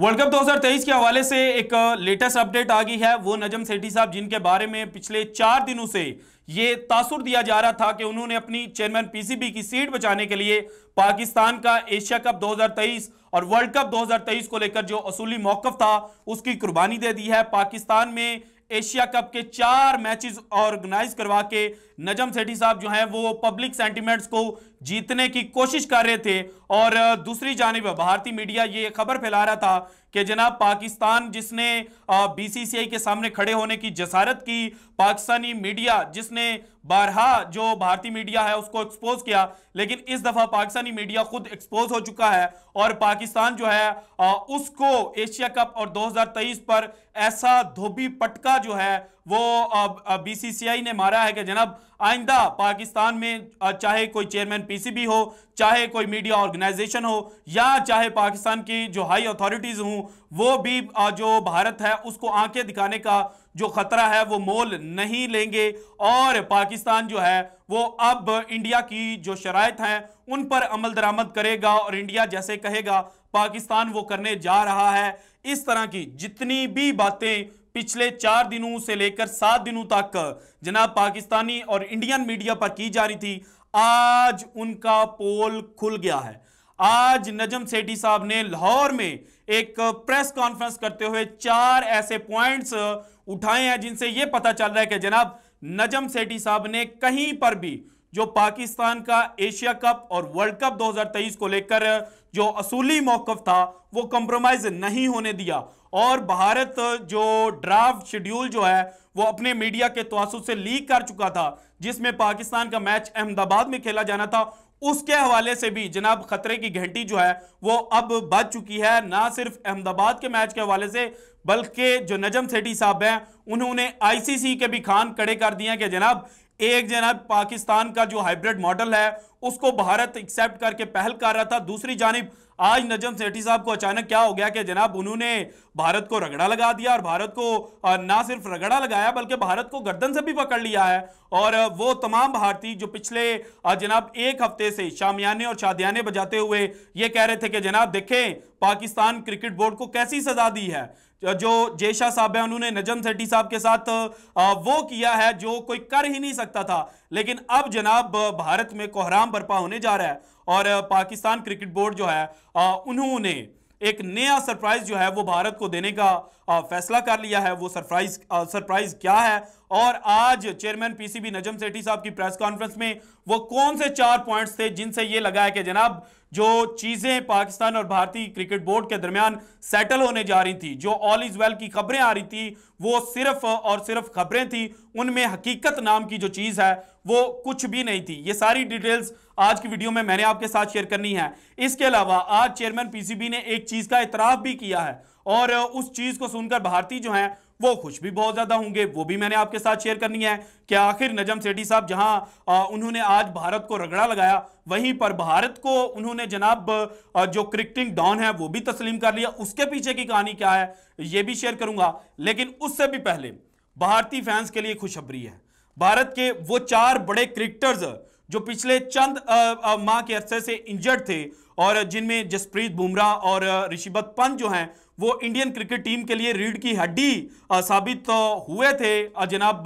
world cup 2023 के हवाले से एक लेटेस्ट अपडेट आ गई है वो नजम सेठी साहब जिनके बारे में पिछले चार दिनों से ये तासुर दिया जा रहा था कि उन्होंने अपनी चेयरमैन पीसीबी की सीट बचाने के लिए पाकिस्तान का एशिया कप 2023 और वर्ल्ड कप 2023 को लेकर जो असूली मौकफ था उसकी कुर्बानी दे दी है पाकिस्तान में एशिया कप के चार मैचेस ऑर्गेनाइज करवा के नजम सेठी साहब जो हैं वो पब्लिक सेंटीमेंट्स को जीतने की कोशिश कर रहे थे और दूसरी जानब भारतीय मीडिया ये खबर फैला रहा था कि जनाब पाकिस्तान जिसने बीसीसीआई के सामने खड़े होने की जसारत की पाकिस्तानी मीडिया जिसने बारहा जो भारतीय मीडिया है उसको एक्सपोज किया लेकिन इस दफ़ा पाकिस्तानी मीडिया खुद एक्सपोज हो चुका है और पाकिस्तान जो है उसको एशिया कप और दो पर ऐसा धोबी पटका नारा जो है वो बीसीसीआई ने मारा है कि जनाब आइंदा पाकिस्तान में चाहे कोई चेयरमैन पीसीबी हो चाहे कोई मीडिया ऑर्गेनाइजेशन हो या चाहे पाकिस्तान की जो हाई अथॉरिटीज़ हों वो भी जो भारत है उसको आंखें दिखाने का जो ख़तरा है वो मोल नहीं लेंगे और पाकिस्तान जो है वो अब इंडिया की जो शरात हैं उन पर अमल दरामद करेगा और इंडिया जैसे कहेगा पाकिस्तान वो करने जा रहा है इस तरह की जितनी भी बातें पिछले चार दिनों से लेकर सात दिनों तक जनाब पाकिस्तानी और इंडियन मीडिया पर की जा रही थी आज उनका पोल खुल गया है आज नजम सेठी साहब ने लाहौर में एक प्रेस कॉन्फ्रेंस करते हुए चार ऐसे पॉइंट्स उठाए हैं जिनसे यह पता चल रहा है कि जनाब नजम सेठी साहब ने कहीं पर भी जो पाकिस्तान का एशिया कप और वर्ल्ड कप 2023 को लेकर जो असूली मौकफ था वो कंप्रोमाइज नहीं होने दिया और भारत जो ड्राफ्ट शेड्यूल जो है वो अपने मीडिया के तवासु से लीक कर चुका था जिसमें पाकिस्तान का मैच अहमदाबाद में खेला जाना था उसके हवाले से भी जनाब खतरे की घंटी जो है वो अब बज चुकी है ना सिर्फ अहमदाबाद के मैच के हवाले से बल्कि जो नजम सेठी साहब हैं उन्होंने आईसीसी के भी खान कड़े कर दिए कि जनाब एक जनाब पाकिस्तान का जो हाइब्रिड मॉडल है उसको भारत एक्सेप्ट करके पहल कर रहा था दूसरी जानब आज नजम सेठी साहब को अचानक क्या हो गया कि जनाब उन्होंने भारत को रगड़ा लगा दिया और भारत को ना सिर्फ रगड़ा लगाया बल्कि भारत को गर्दन से भी पकड़ लिया है और वो तमाम भारतीय जो पिछले जनाब एक हफ्ते से शामियाने और शादियाने बजाते हुए ये कह रहे थे कि जनाब देखें पाकिस्तान क्रिकेट बोर्ड को कैसी सजा दी है जो जय शाह साहब है उन्होंने नजम सेट्टी साहब के साथ वो किया है जो कोई कर ही नहीं सकता था लेकिन अब जनाब भारत में कोहराम बर्पा होने जा रहा है और पाकिस्तान क्रिकेट बोर्ड जो है उन्होंने एक नया सरप्राइज जो है वो भारत को देने का फैसला कर लिया है वो सरप्राइज सरप्राइज क्या है और आज चेयरमैन पीसीबी नजम सेठी साहब की प्रेस कॉन्फ्रेंस में वो कौन से चार पॉइंट्स थे जिनसे ये लगा है कि जनाब जो चीज़ें पाकिस्तान और भारतीय क्रिकेट बोर्ड के दरमियान सेटल होने जा रही थी जो ऑल इज़ वेल की खबरें आ रही थी वो सिर्फ और सिर्फ खबरें थी उनमें हकीकत नाम की जो चीज़ है वो कुछ भी नहीं थी ये सारी डिटेल्स आज की वीडियो में मैंने आपके साथ शेयर करनी है इसके अलावा आज चेयरमैन पीसीबी ने एक चीज का इतराफ भी किया है और उस चीज को सुनकर भारतीय जो है वो खुश भी बहुत ज्यादा होंगे वो भी मैंने आपके साथ शेयर करनी है कि आखिर नजम सेठी साहब जहां उन्होंने आज भारत को रगड़ा लगाया वहीं पर भारत को उन्होंने जनाब जो क्रिकेटिंग डॉन है वो भी तस्लीम कर लिया उसके पीछे की कहानी क्या है ये भी शेयर करूंगा लेकिन उससे भी पहले भारतीय फैंस के लिए खुशखबरी है भारत के वो चार बड़े क्रिकेटर्स जो पिछले चंद माह के अरसे से इंजर्ड थे और जिनमें जसप्रीत बुमराह और ऋषिभत पंत जो हैं वो इंडियन क्रिकेट टीम के लिए रीढ़ की हड्डी साबित हुए थे जनाब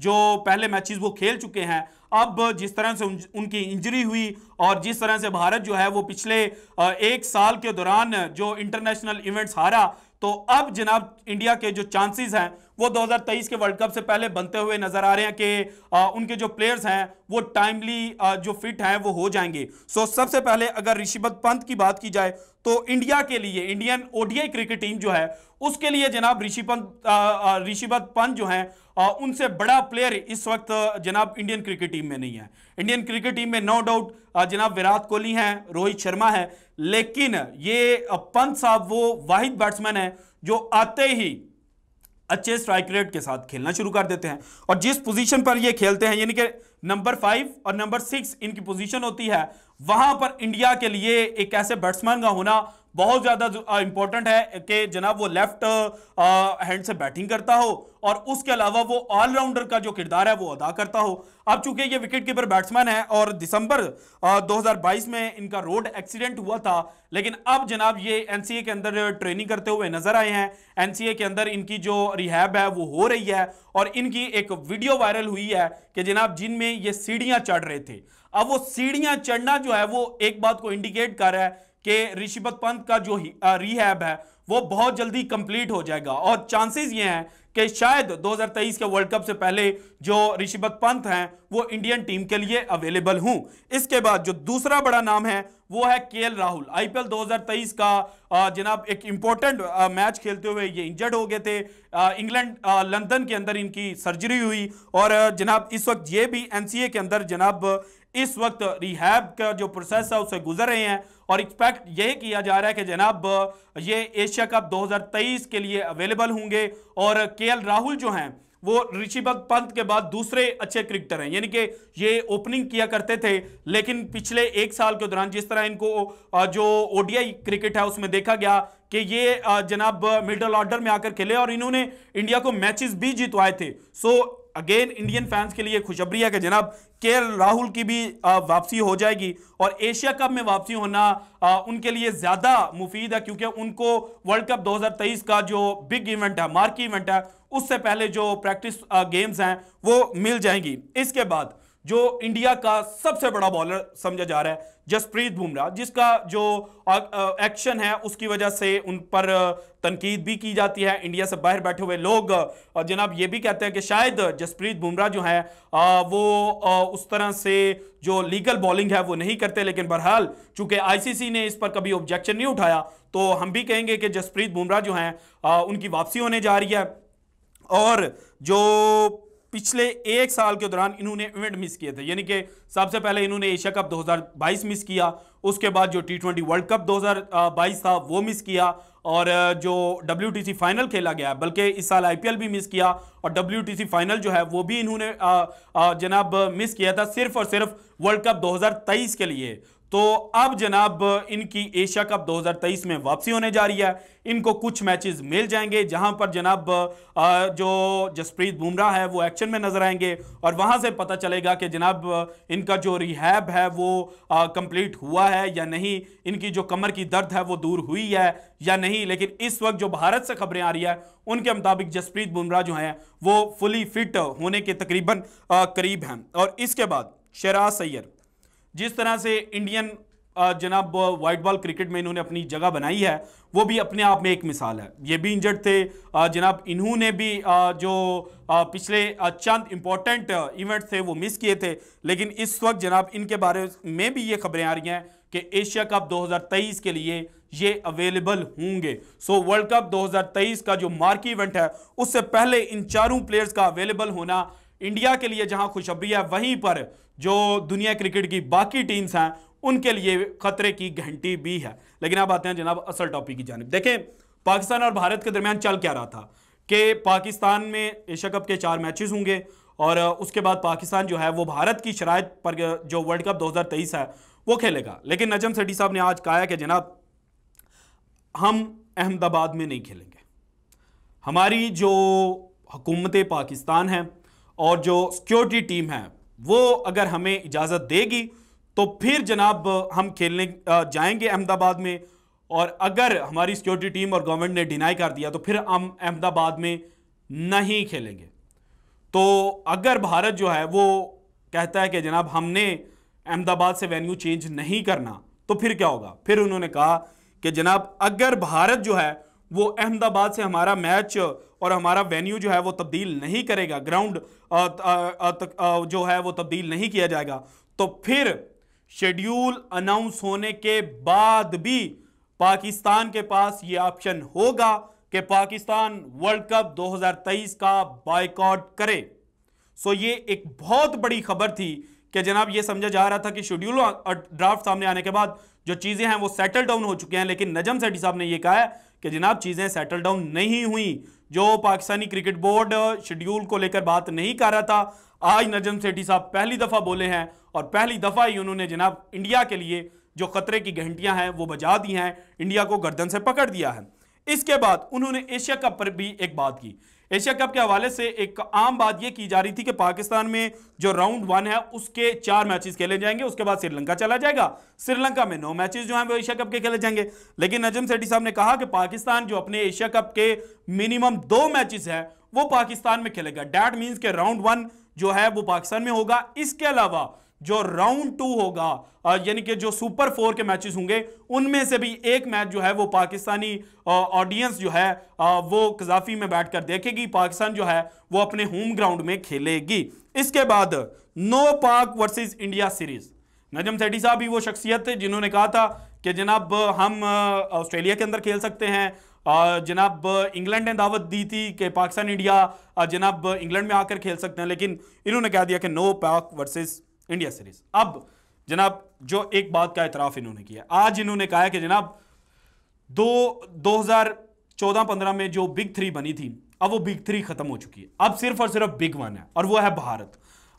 जो पहले मैचेस वो खेल चुके हैं अब जिस तरह से उन, उनकी इंजरी हुई और जिस तरह से भारत जो है वो पिछले एक साल के दौरान जो इंटरनेशनल इवेंट्स हारा तो अब जनाब इंडिया के जो चांसेस हैं वो 2023 के वर्ल्ड कप से पहले बनते हुए नजर आ रहे हैं कि आ, उनके जो प्लेयर्स हैं वो टाइमली जो फिट हैं वो हो जाएंगे सो सबसे पहले अगर ऋषिपत पंत की बात की जाए तो इंडिया के लिए इंडियन ओडीआई क्रिकेट टीम जो है उसके लिए जनाब पंत ऋषिपत पंत जो आ, उनसे बड़ा प्लेयर इस वक्त जनाब इंडियन क्रिकेट टीम में नहीं है इंडियन क्रिकेट टीम में नो डाउट जनाब विराट कोहली हैं रोहित शर्मा है लेकिन ये पंत साहब वो वाहिद बैट्समैन है जो आते ही अच्छे स्ट्राइक रेट के साथ खेलना शुरू कर देते हैं और जिस पोजीशन पर ये खेलते हैं यानी कि नंबर फाइव और नंबर सिक्स इनकी पोजीशन होती है वहां पर इंडिया के लिए एक ऐसे बैट्समैन का होना बहुत ज्यादा इंपॉर्टेंट है कि जनाब वो लेफ्ट हैंड से बैटिंग करता हो और उसके अलावा वो ऑलराउंडर का जो किरदार है वो अदा करता हो अब चूंकि ये विकेट कीपर बैट्समैन है और दिसंबर आ, 2022 में इनका रोड एक्सीडेंट हुआ था लेकिन अब जनाब ये एनसीए के अंदर ट्रेनिंग करते हुए नजर आए हैं एनसीए के अंदर इनकी जो रिहैब है वो हो रही है और इनकी एक वीडियो वायरल हुई है कि जनाब जिनमें ये सीढ़ियां चढ़ रहे थे अब वो सीढ़ियां चढ़ना जो है वो एक बात को इंडिकेट कर रहा है कि ऋषिपत पंत का जो रिहैब है वो बहुत जल्दी कंप्लीट हो जाएगा और चांसेस ये हैं कि शायद 2023 के वर्ल्ड कप से पहले जो ऋषिपत पंत हैं वो इंडियन टीम के लिए अवेलेबल हूं इसके बाद जो दूसरा बड़ा नाम है वो है के राहुल आईपीएल 2023 का जनाब एक इंपॉर्टेंट मैच खेलते हुए ये इंजर्ड हो गए थे इंग्लैंड लंदन के अंदर इनकी सर्जरी हुई और जनाब इस वक्त ये भी एनसीए के अंदर जनाब इस वक्त रिहैब का जो प्रोसेस है उसे गुजर रहे हैं और एक्सपेक्ट यह किया जा रहा है कि जनाब ये एशिया कप 2023 के लिए अवेलेबल होंगे और के राहुल जो हैं वो ऋषिभग पंत के बाद दूसरे अच्छे क्रिकेटर हैं यानी कि ये ओपनिंग किया करते थे लेकिन पिछले एक साल के दौरान जिस तरह इनको जो ओडीआई क्रिकेट है उसमें देखा गया कि ये जनाब मिडल ऑर्डर में आकर खेले और इन्होंने इंडिया को मैचेस भी जितवाए थे सो अगेन इंडियन फैंस के लिए खुशबरी है कि जनाब के राहुल की भी वापसी हो जाएगी और एशिया कप में वापसी होना उनके लिए ज़्यादा मुफीद है क्योंकि उनको वर्ल्ड कप 2023 का जो बिग इवेंट है मार्की इवेंट है उससे पहले जो प्रैक्टिस गेम्स हैं वो मिल जाएंगी इसके बाद जो इंडिया का सबसे बड़ा बॉलर समझा जा रहा है जसप्रीत बुमराह जिसका जो एक्शन है उसकी वजह से उन पर तनकीद भी की जाती है इंडिया से बाहर बैठे हुए लोग जनाब ये भी कहते हैं कि शायद जसप्रीत बुमराह जो है वो उस तरह से जो लीगल बॉलिंग है वो नहीं करते लेकिन बहरहाल चूंकि आईसीसी ने इस पर कभी ऑब्जेक्शन नहीं उठाया तो हम भी कहेंगे कि जसप्रीत बुमराह जो हैं उनकी वापसी होने जा रही है और जो पिछले एक साल के दौरान इन्होंने इवेंट मिस किए थे यानी कि सबसे पहले इन्होंने एशिया कप 2022 मिस किया उसके बाद जो टी ट्वेंटी वर्ल्ड कप 2022 था वो मिस किया और जो डब्ल्यू फाइनल खेला गया बल्कि इस साल आईपीएल भी मिस किया और डब्ल्यू फाइनल जो है वो भी इन्होंने जनाब मिस किया था सिर्फ और सिर्फ वर्ल्ड कप 2023 के लिए तो अब जनाब इनकी एशिया कप 2023 में वापसी होने जा रही है इनको कुछ मैचेस मिल जाएंगे जहां पर जनाब जो जसप्रीत बुमराह है वो एक्शन में नजर आएंगे और वहां से पता चलेगा कि जनाब इनका जो रिहैब है वो कंप्लीट हुआ है या नहीं इनकी जो कमर की दर्द है वो दूर हुई है या नहीं लेकिन इस वक्त जो भारत से खबरें आ रही है उनके मुताबिक जसप्रीत बुमराह जो हैं वो फुली फिट होने के तकरीबन करीब हैं और इसके बाद शराज सैयर जिस तरह से इंडियन जनाब वाइट बॉल क्रिकेट में इन्होंने अपनी जगह बनाई है वो भी अपने आप में एक मिसाल है ये भी इंजर्ड थे जनाब इन्होंने भी जो पिछले चंद इम्पॉर्टेंट इवेंट थे वो मिस किए थे लेकिन इस वक्त जनाब इनके बारे में भी ये खबरें आ रही हैं कि एशिया कप 2023 के लिए ये अवेलेबल होंगे सो वर्ल्ड कप 2023 का जो मार्की इवेंट है उससे पहले इन चारों प्लेयर्स का अवेलेबल होना इंडिया के लिए जहां खुशबरी है वहीं पर जो दुनिया क्रिकेट की बाकी टीम्स हैं उनके लिए खतरे की घंटी भी है लेकिन अब आते हैं जनाब असल टॉपिक की जानब देखें पाकिस्तान और भारत के दरमियान चल क्या रहा था कि पाकिस्तान में एशिया कप के चार मैचेस होंगे और उसके बाद पाकिस्तान जो है वो भारत की शराय पर जो वर्ल्ड कप 2023 है वो खेलेगा लेकिन नजम सेठी साहब ने आज कहा है कि जनाब हम अहमदाबाद में नहीं खेलेंगे हमारी जो हुकूमत पाकिस्तान है और जो सिक्योरिटी टीम है वो अगर हमें इजाज़त देगी तो फिर जनाब हम खेलने जाएंगे अहमदाबाद में और अगर हमारी सिक्योरिटी टीम और गवर्नमेंट ने डिनाई कर दिया तो फिर हम अहमदाबाद में नहीं खेलेंगे तो अगर भारत जो है वो कहता है कि जनाब हमने अहमदाबाद से वेन्यू चेंज नहीं करना तो फिर क्या होगा फिर उन्होंने कहा कि जनाब अगर भारत जो है वो अहमदाबाद से हमारा मैच और हमारा वेन्यू जो है वो तब्दील नहीं करेगा ग्राउंड जो है वो तब्दील नहीं किया जाएगा तो फिर शेड्यूल अनाउंस होने के बाद भी पाकिस्तान के पास ये ऑप्शन होगा कि पाकिस्तान वर्ल्ड कप 2023 का बाइकआउट करे सो ये एक बहुत बड़ी खबर थी कि जनाब ये समझा जा रहा था कि शेड्यूल ड्राफ्ट सामने आने के बाद जो चीज़ें हैं वो सेटल डाउन हो चुके हैं लेकिन नजम सेठी साहब ने ये कहा है कि जनाब चीज़ें सेटल डाउन नहीं हुई जो पाकिस्तानी क्रिकेट बोर्ड शेड्यूल को लेकर बात नहीं कर रहा था आज नजम सेठी साहब पहली दफ़ा बोले हैं और पहली दफ़ा ही उन्होंने जनाब इंडिया के लिए जो खतरे की घंटियां हैं वो बजा दी हैं इंडिया को गर्दन से पकड़ दिया है इसके बाद उन्होंने एशिया कप पर भी एक बात की एशिया कप के हवाले से एक आम बात यह की जा रही थी कि पाकिस्तान में जो राउंड वन है उसके चार मैचेस खेले जाएंगे उसके बाद श्रीलंका चला जाएगा श्रीलंका में नौ मैचेस जो हैं वो एशिया कप के खेले जाएंगे लेकिन नजम सेठी साहब ने कहा कि पाकिस्तान जो अपने एशिया कप के मिनिमम दो मैचेस हैं वो पाकिस्तान में खेलेगा डैट मीन्स के राउंड वन जो है वो पाकिस्तान में होगा इसके अलावा जो राउंड टू होगा यानी कि जो सुपर फोर के मैचेस होंगे उनमें से भी एक मैच जो है वो पाकिस्तानी ऑडियंस जो है वो कजाफी में बैठकर देखेगी पाकिस्तान जो है वो अपने होम ग्राउंड में खेलेगी इसके बाद no Pak versus India series Najam Sethi साहब भी वो शख्सियत थे जिन्होंने कहा था कि जनाब हम ऑस्ट्रेलिया के अंदर खेल सकते हैं जनाब इंग्लैंड ने दावत दी थी कि पाकिस्तान इंडिया जनाब इंग्लैंड में आकर खेल सकते हैं लेकिन इन्होंने कह दिया कि no Pak versus India series अब जनाब जो एक बात का एतराफ इन्होंने किया आज इन्होंने कहा कि जनाब दो 2014-15 में जो बिग थ्री बनी थी अब वो बिग थ्री खत्म हो चुकी है अब सिर्फ और सिर्फ बिग वन है और वो है भारत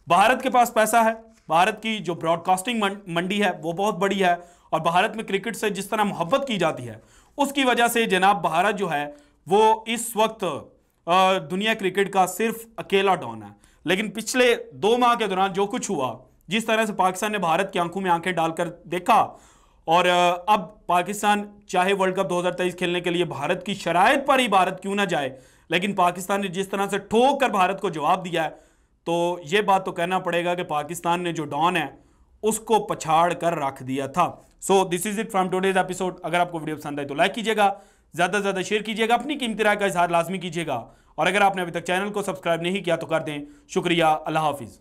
भारत के पास पैसा है भारत की जो ब्रॉडकास्टिंग मंडी है वो बहुत बड़ी है और भारत में क्रिकेट से जिस तरह मोहब्बत की जाती है उसकी वजह से जनाब भारत जो है वो इस वक्त दुनिया क्रिकेट का सिर्फ अकेला डॉन है लेकिन पिछले दो माह के दौरान जो कुछ हुआ जिस तरह से पाकिस्तान ने भारत की आंखों में आंखें डालकर देखा और अब पाकिस्तान चाहे वर्ल्ड कप 2023 खेलने के लिए भारत की शराय पर ही भारत क्यों ना जाए लेकिन पाकिस्तान ने जिस तरह से ठोक कर भारत को जवाब दिया है तो ये बात तो कहना पड़ेगा कि पाकिस्तान ने जो डॉन है उसको पछाड़ कर रख दिया था so this is it from today's episode अगर आपको वीडियो पसंद आए तो लाइक कीजिएगा ज़्यादा से ज़्यादा शेयर कीजिएगा अपनी कीमती राय का इजहार लाजमी कीजिएगा और अगर आपने अभी तक चैनल को सब्सक्राइब नहीं किया तो कर दें शुक्रिया अल्लाह हाफिज़